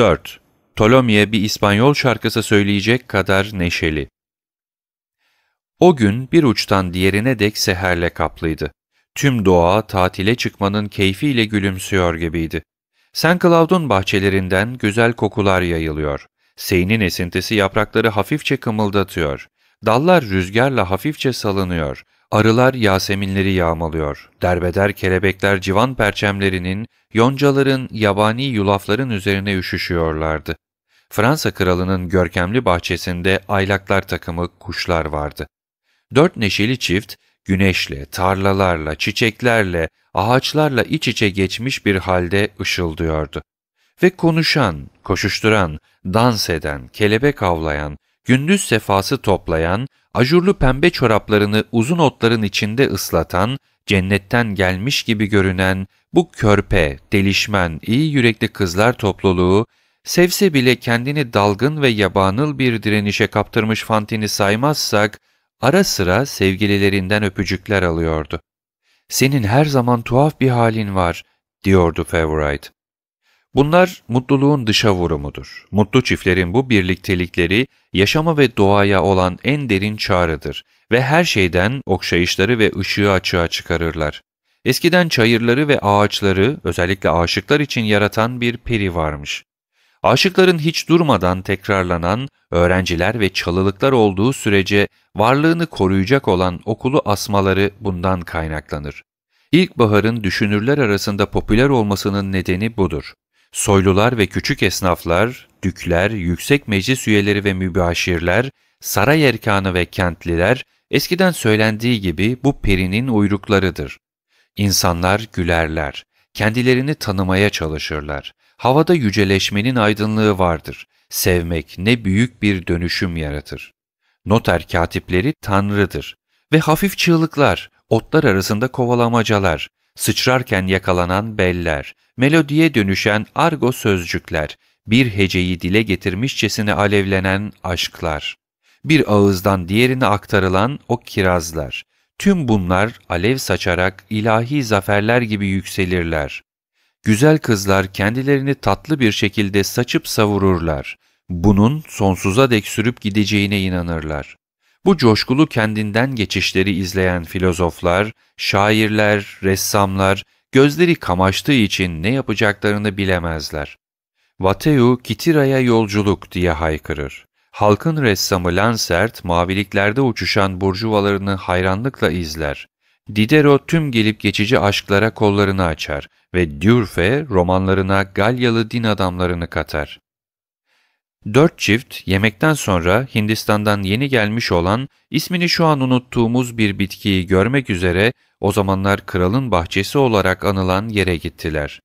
4. Tolomye bir İspanyol şarkısı söyleyecek kadar neşeli. O gün bir uçtan diğerine dek seherle kaplıydı. Tüm doğa tatile çıkmanın keyfiyle gülümsüyor gibiydi. St. Cloud'un bahçelerinden güzel kokular yayılıyor. Seyinin esintisi yaprakları hafifçe kımıldatıyor. Dallar rüzgarla hafifçe salınıyor. Arılar yaseminleri yağmalıyor, derbeder kelebekler civan perçemlerinin, yoncaların, yabani yulafların üzerine üşüşüyorlardı. Fransa kralının görkemli bahçesinde aylaklar takımı kuşlar vardı. Dört neşeli çift, güneşle, tarlalarla, çiçeklerle, ağaçlarla iç içe geçmiş bir halde ışıldıyordu. Ve konuşan, koşuşturan, dans eden, kelebek avlayan, gündüz sefası toplayan, ajurlu pembe çoraplarını uzun otların içinde ıslatan, cennetten gelmiş gibi görünen bu körpe, delişmen, iyi yürekli kızlar topluluğu, sevse bile kendini dalgın ve yabanıl bir direnişe kaptırmış Fantin'i saymazsak, ara sıra sevgililerinden öpücükler alıyordu. ''Senin her zaman tuhaf bir halin var.'' diyordu Favorite. Bunlar mutluluğun dışa vurumudur. Mutlu çiftlerin bu birliktelikleri yaşama ve doğaya olan en derin çağrıdır ve her şeyden okşayışları ve ışığı açığa çıkarırlar. Eskiden çayırları ve ağaçları özellikle aşıklar için yaratan bir peri varmış. Aşıkların hiç durmadan tekrarlanan öğrenciler ve çalılıklar olduğu sürece varlığını koruyacak olan okulu asmaları bundan kaynaklanır. İlkbaharın düşünürler arasında popüler olmasının nedeni budur soylular ve küçük esnaflar, dükler, yüksek meclis üyeleri ve mübaşirler, saray erkanı ve kentliler eskiden söylendiği gibi bu perinin uyruklarıdır. İnsanlar gülerler, kendilerini tanımaya çalışırlar. Havada yüceleşmenin aydınlığı vardır. Sevmek ne büyük bir dönüşüm yaratır. Noter katipleri tanrıdır ve hafif çığlıklar, otlar arasında kovalamacalar, sıçrarken yakalanan beller, melodiye dönüşen argo sözcükler, bir heceyi dile getirmişçesine alevlenen aşklar, bir ağızdan diğerine aktarılan o kirazlar, tüm bunlar alev saçarak ilahi zaferler gibi yükselirler. Güzel kızlar kendilerini tatlı bir şekilde saçıp savururlar. Bunun sonsuza dek sürüp gideceğine inanırlar. Bu coşkulu kendinden geçişleri izleyen filozoflar, şairler, ressamlar gözleri kamaştığı için ne yapacaklarını bilemezler. Vateu Kitira'ya yolculuk diye haykırır. Halkın ressamı Lansert maviliklerde uçuşan burjuvalarını hayranlıkla izler. Diderot tüm gelip geçici aşklara kollarını açar ve Dürfe romanlarına Galyalı din adamlarını katar. Dört çift yemekten sonra Hindistan'dan yeni gelmiş olan ismini şu an unuttuğumuz bir bitkiyi görmek üzere o zamanlar kralın bahçesi olarak anılan yere gittiler.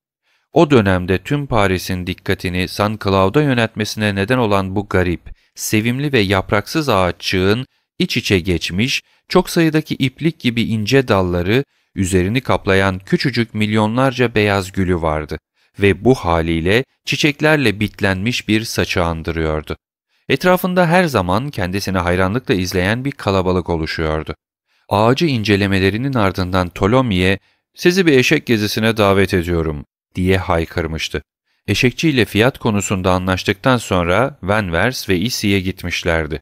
O dönemde tüm Paris'in dikkatini San Claude'a yönetmesine neden olan bu garip, sevimli ve yapraksız ağaççığın iç içe geçmiş, çok sayıdaki iplik gibi ince dalları, üzerini kaplayan küçücük milyonlarca beyaz gülü vardı ve bu haliyle çiçeklerle bitlenmiş bir saçı andırıyordu. Etrafında her zaman kendisini hayranlıkla izleyen bir kalabalık oluşuyordu. Ağacı incelemelerinin ardından Tolomiye, ''Sizi bir eşek gezisine davet ediyorum.'' diye haykırmıştı. Eşekçiyle fiyat konusunda anlaştıktan sonra Vanvers ve Isi'ye gitmişlerdi.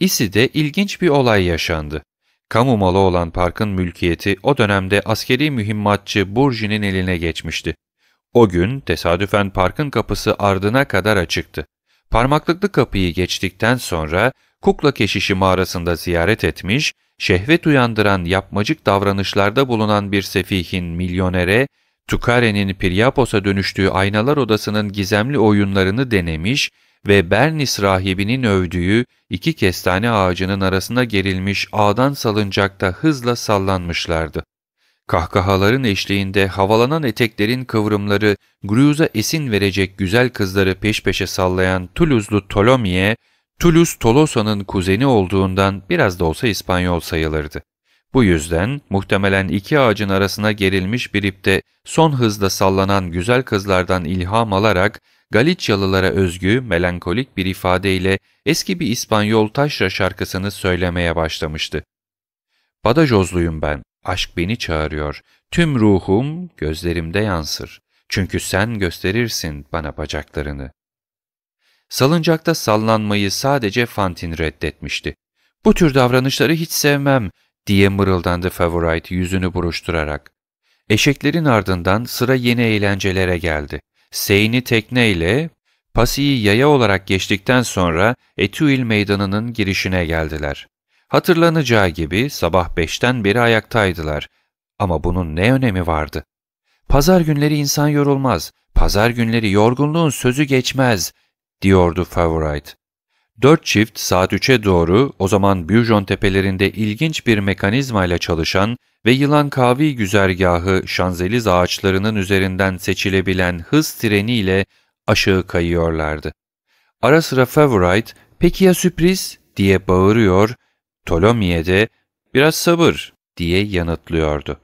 Isi'de ilginç bir olay yaşandı. Kamu malı olan parkın mülkiyeti o dönemde askeri mühimmatçı Burji'nin eline geçmişti. O gün tesadüfen parkın kapısı ardına kadar açıktı. Parmaklıklı kapıyı geçtikten sonra kukla keşişi mağarasında ziyaret etmiş, şehvet uyandıran yapmacık davranışlarda bulunan bir sefihin milyonere, Tukare'nin Priyaposa dönüştüğü aynalar odasının gizemli oyunlarını denemiş ve Bernis rahibinin övdüğü iki kestane ağacının arasına gerilmiş ağdan salıncakta hızla sallanmışlardı. Kahkahaların eşliğinde havalanan eteklerin kıvrımları, Gruyuz'a esin verecek güzel kızları peş peşe sallayan Toulouse'lu Tolomie, Toulouse Tolosa'nın kuzeni olduğundan biraz da olsa İspanyol sayılırdı. Bu yüzden muhtemelen iki ağacın arasına gerilmiş bir ipte son hızla sallanan güzel kızlardan ilham alarak Galicyalılara özgü melankolik bir ifadeyle eski bir İspanyol taşra şarkısını söylemeye başlamıştı. Badajozluyum ben. Aşk beni çağırıyor. Tüm ruhum gözlerimde yansır. Çünkü sen gösterirsin bana bacaklarını. Salıncakta sallanmayı sadece Fantin reddetmişti. Bu tür davranışları hiç sevmem diye mırıldandı Favorite yüzünü buruşturarak. Eşeklerin ardından sıra yeni eğlencelere geldi. Seyni tekneyle Pasi'yi yaya olarak geçtikten sonra Etuil meydanının girişine geldiler. Hatırlanacağı gibi sabah beşten beri ayaktaydılar. Ama bunun ne önemi vardı? Pazar günleri insan yorulmaz, pazar günleri yorgunluğun sözü geçmez, diyordu Favorite. Dört çift saat üç'e doğru o zaman Büyüjon tepelerinde ilginç bir mekanizmayla çalışan ve yılan kavi güzergahı şanzeliz ağaçlarının üzerinden seçilebilen hız treniyle aşağı kayıyorlardı. Ara sıra Favorite, peki ya sürpriz diye bağırıyor Ptolomiye de biraz sabır diye yanıtlıyordu.